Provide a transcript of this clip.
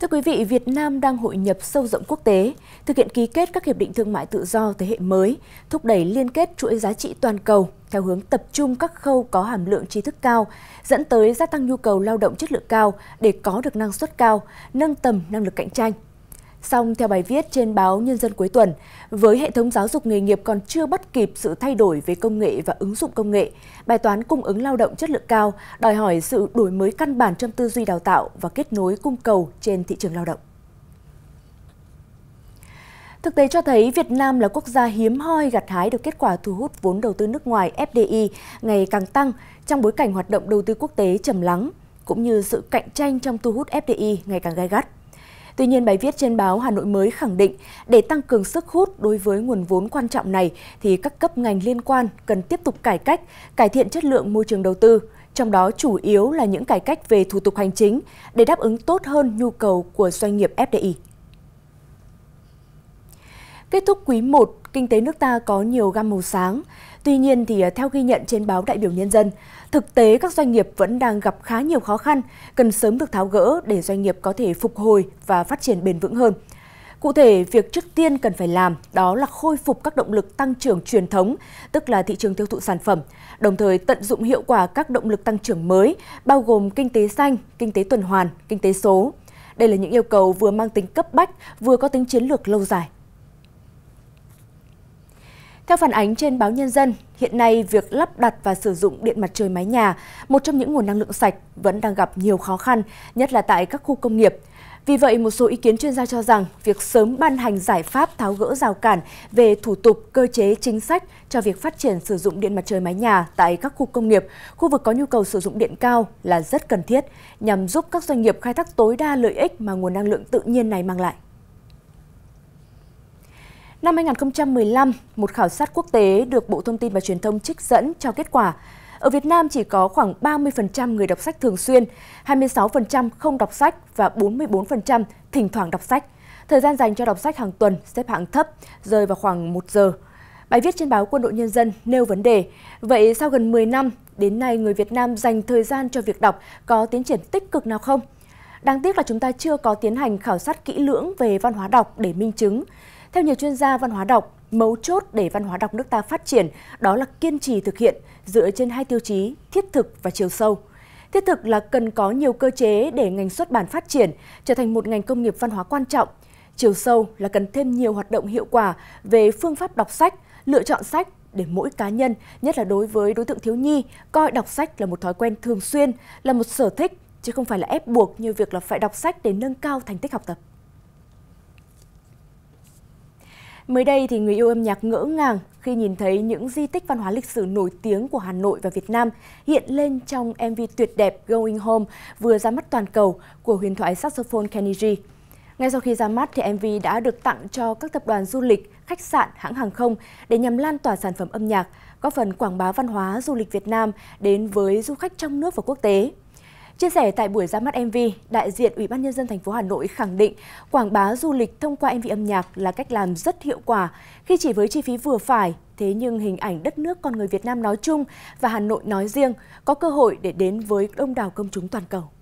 Thưa quý vị, Việt Nam đang hội nhập sâu rộng quốc tế, thực hiện ký kết các hiệp định thương mại tự do thế hệ mới, thúc đẩy liên kết chuỗi giá trị toàn cầu theo hướng tập trung các khâu có hàm lượng trí thức cao, dẫn tới gia tăng nhu cầu lao động chất lượng cao để có được năng suất cao, nâng tầm năng lực cạnh tranh. Song theo bài viết trên báo Nhân dân cuối tuần, với hệ thống giáo dục nghề nghiệp còn chưa bắt kịp sự thay đổi về công nghệ và ứng dụng công nghệ, bài toán cung ứng lao động chất lượng cao đòi hỏi sự đổi mới căn bản trong tư duy đào tạo và kết nối cung cầu trên thị trường lao động. Thực tế cho thấy Việt Nam là quốc gia hiếm hoi gặt hái được kết quả thu hút vốn đầu tư nước ngoài FDI ngày càng tăng trong bối cảnh hoạt động đầu tư quốc tế trầm lắng, cũng như sự cạnh tranh trong thu hút FDI ngày càng gai gắt. Tuy nhiên, bài viết trên báo Hà Nội mới khẳng định để tăng cường sức hút đối với nguồn vốn quan trọng này thì các cấp ngành liên quan cần tiếp tục cải cách, cải thiện chất lượng môi trường đầu tư, trong đó chủ yếu là những cải cách về thủ tục hành chính để đáp ứng tốt hơn nhu cầu của doanh nghiệp FDI. Kết thúc quý 1, kinh tế nước ta có nhiều gam màu sáng. Tuy nhiên thì à, theo ghi nhận trên báo Đại biểu Nhân dân, thực tế các doanh nghiệp vẫn đang gặp khá nhiều khó khăn, cần sớm được tháo gỡ để doanh nghiệp có thể phục hồi và phát triển bền vững hơn. Cụ thể, việc trước tiên cần phải làm đó là khôi phục các động lực tăng trưởng truyền thống, tức là thị trường tiêu thụ sản phẩm, đồng thời tận dụng hiệu quả các động lực tăng trưởng mới, bao gồm kinh tế xanh, kinh tế tuần hoàn, kinh tế số. Đây là những yêu cầu vừa mang tính cấp bách, vừa có tính chiến lược lâu dài. Theo phản ánh trên báo Nhân dân, hiện nay việc lắp đặt và sử dụng điện mặt trời mái nhà, một trong những nguồn năng lượng sạch, vẫn đang gặp nhiều khó khăn, nhất là tại các khu công nghiệp. Vì vậy, một số ý kiến chuyên gia cho rằng việc sớm ban hành giải pháp tháo gỡ rào cản về thủ tục, cơ chế, chính sách cho việc phát triển sử dụng điện mặt trời mái nhà tại các khu công nghiệp, khu vực có nhu cầu sử dụng điện cao là rất cần thiết nhằm giúp các doanh nghiệp khai thác tối đa lợi ích mà nguồn năng lượng tự nhiên này mang lại. Năm 2015, một khảo sát quốc tế được Bộ Thông tin và Truyền thông trích dẫn cho kết quả ở Việt Nam chỉ có khoảng 30% người đọc sách thường xuyên, 26% không đọc sách và 44% thỉnh thoảng đọc sách. Thời gian dành cho đọc sách hàng tuần xếp hạng thấp, rơi vào khoảng 1 giờ. Bài viết trên báo Quân đội Nhân dân nêu vấn đề, vậy sau gần 10 năm, đến nay người Việt Nam dành thời gian cho việc đọc có tiến triển tích cực nào không? Đáng tiếc là chúng ta chưa có tiến hành khảo sát kỹ lưỡng về văn hóa đọc để minh chứng. Theo nhiều chuyên gia văn hóa đọc, mấu chốt để văn hóa đọc nước ta phát triển đó là kiên trì thực hiện dựa trên hai tiêu chí thiết thực và chiều sâu. Thiết thực là cần có nhiều cơ chế để ngành xuất bản phát triển, trở thành một ngành công nghiệp văn hóa quan trọng. Chiều sâu là cần thêm nhiều hoạt động hiệu quả về phương pháp đọc sách, lựa chọn sách để mỗi cá nhân, nhất là đối với đối tượng thiếu nhi, coi đọc sách là một thói quen thường xuyên, là một sở thích, chứ không phải là ép buộc như việc là phải đọc sách để nâng cao thành tích học tập. Mới đây thì người yêu âm nhạc ngỡ ngàng khi nhìn thấy những di tích văn hóa lịch sử nổi tiếng của Hà Nội và Việt Nam hiện lên trong MV tuyệt đẹp Going Home vừa ra mắt toàn cầu của huyền thoại saxophone Kenny G. Ngay sau khi ra mắt thì MV đã được tặng cho các tập đoàn du lịch, khách sạn, hãng hàng không để nhằm lan tỏa sản phẩm âm nhạc, góp phần quảng bá văn hóa du lịch Việt Nam đến với du khách trong nước và quốc tế. Chia sẻ tại buổi ra mắt MV, đại diện Ủy ban nhân dân thành phố Hà Nội khẳng định quảng bá du lịch thông qua MV âm nhạc là cách làm rất hiệu quả khi chỉ với chi phí vừa phải, thế nhưng hình ảnh đất nước con người Việt Nam nói chung và Hà Nội nói riêng có cơ hội để đến với đông đảo công chúng toàn cầu.